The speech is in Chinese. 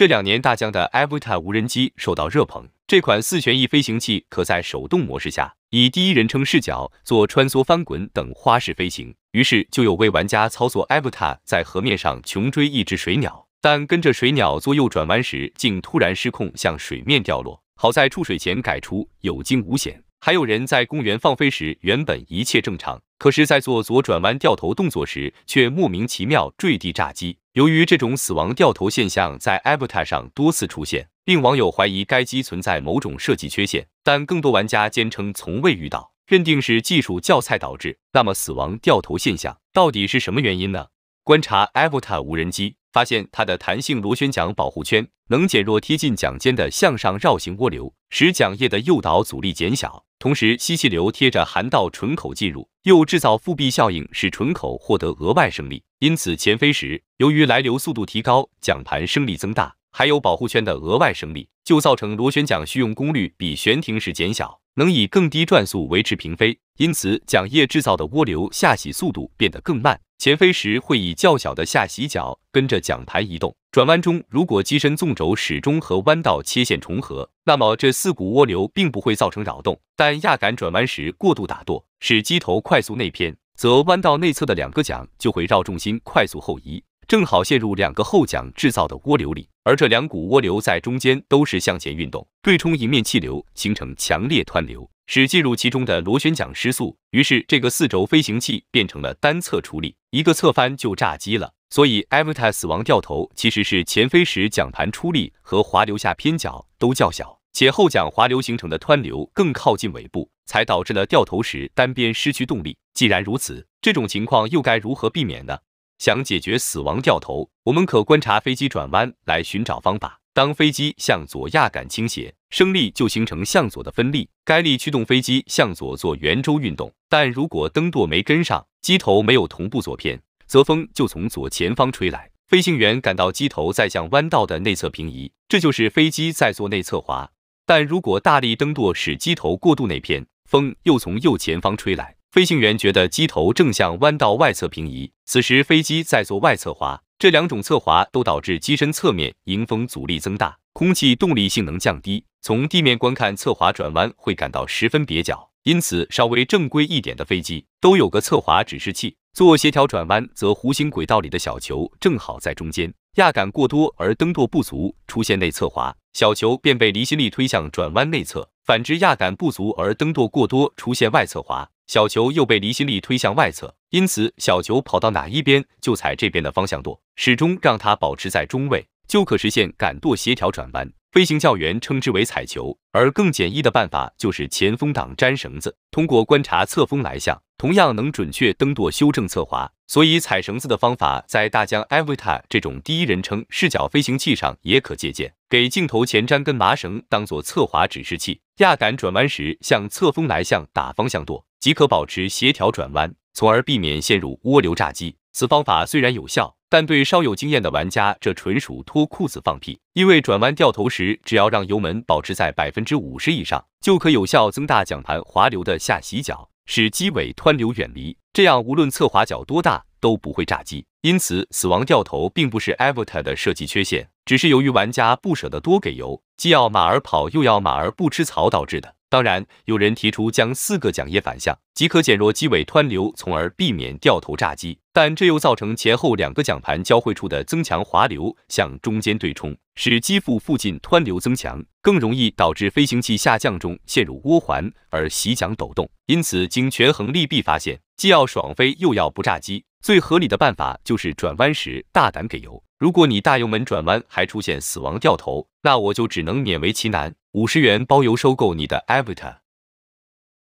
这两年，大疆的 Avata 无人机受到热捧。这款四旋翼飞行器可在手动模式下，以第一人称视角做穿梭、翻滚等花式飞行。于是就有位玩家操作 Avata 在河面上穷追一只水鸟，但跟着水鸟做右转弯时，竟突然失控向水面掉落。好在触水前改出，有惊无险。还有人在公园放飞时，原本一切正常，可是，在做左转弯掉头动作时，却莫名其妙坠地炸机。由于这种死亡掉头现象在 a v a t a 上多次出现，令网友怀疑该机存在某种设计缺陷，但更多玩家坚称从未遇到，认定是技术教菜导致。那么，死亡掉头现象到底是什么原因呢？观察 a v a t a 无人机，发现它的弹性螺旋桨保护圈能减弱贴近桨尖的向上绕行涡流，使桨叶的诱导阻力减小。同时，吸气流贴着涵道唇口进入，又制造腹壁效应，使唇口获得额外升力。因此，前飞时，由于来流速度提高，桨盘升力增大，还有保护圈的额外升力，就造成螺旋桨需用功率比悬停时减小，能以更低转速维持平飞。因此，桨叶制造的涡流下洗速度变得更慢，前飞时会以较小的下洗角跟着桨盘移动。转弯中，如果机身纵轴始终和弯道切线重合，那么这四股涡流并不会造成扰动。但压杆转弯时过度打舵，使机头快速内偏，则弯道内侧的两个桨就会绕重心快速后移，正好陷入两个后桨制造的涡流里。而这两股涡流在中间都是向前运动，对冲迎面气流，形成强烈湍流，使进入其中的螺旋桨失速。于是这个四轴飞行器变成了单侧处理，一个侧翻就炸机了。所以，艾维塔死亡掉头其实是前飞时桨盘出力和滑流下偏角都较小，且后桨滑流形成的湍流更靠近尾部，才导致了掉头时单边失去动力。既然如此，这种情况又该如何避免呢？想解决死亡掉头，我们可观察飞机转弯来寻找方法。当飞机向左压杆倾斜，升力就形成向左的分力，该力驱动飞机向左做圆周运动。但如果蹬舵没跟上，机头没有同步左偏。则风就从左前方吹来，飞行员感到机头在向弯道的内侧平移，这就是飞机在做内侧滑。但如果大力蹬舵使机头过度内偏，风又从右前方吹来，飞行员觉得机头正向弯道外侧平移，此时飞机在做外侧滑。这两种侧滑都导致机身侧面迎风阻力增大，空气动力性能降低。从地面观看侧滑转弯会感到十分蹩脚，因此稍微正规一点的飞机都有个侧滑指示器。做协调转弯，则弧形轨道里的小球正好在中间。压感过多而蹬舵不足，出现内侧滑，小球便被离心力推向转弯内侧；反之，压感不足而蹬舵过多，出现外侧滑，小球又被离心力推向外侧。因此，小球跑到哪一边，就踩这边的方向舵，始终让它保持在中位，就可实现杆舵协调转弯。飞行教员称之为踩球，而更简易的办法就是前风挡粘绳子，通过观察侧风来向。同样能准确蹬舵修正侧滑，所以踩绳子的方法在大疆 a i t a 这种第一人称视角飞行器上也可借鉴。给镜头前粘根麻绳当做侧滑指示器，压杆转弯时向侧风来向打方向舵，即可保持协调转弯，从而避免陷入涡流炸机。此方法虽然有效，但对稍有经验的玩家，这纯属脱裤子放屁。因为转弯掉头时，只要让油门保持在百分之五十以上，就可有效增大桨盘滑流的下洗角。使机尾湍流远离，这样无论侧滑角多大都不会炸机。因此，死亡掉头并不是 a v a t a r 的设计缺陷，只是由于玩家不舍得多给油，既要马儿跑，又要马儿不吃草导致的。当然，有人提出将四个桨叶反向，即可减弱机尾湍流，从而避免掉头炸机。但这又造成前后两个桨盘交汇处的增强滑流向中间对冲，使机腹附近湍流增强，更容易导致飞行器下降中陷入涡环而洗桨抖动。因此，经权衡利弊发现，既要爽飞又要不炸机，最合理的办法就是转弯时大胆给油。如果你大油门转弯还出现死亡掉头，那我就只能勉为其难，五十元包邮收购你的 a v 艾 t a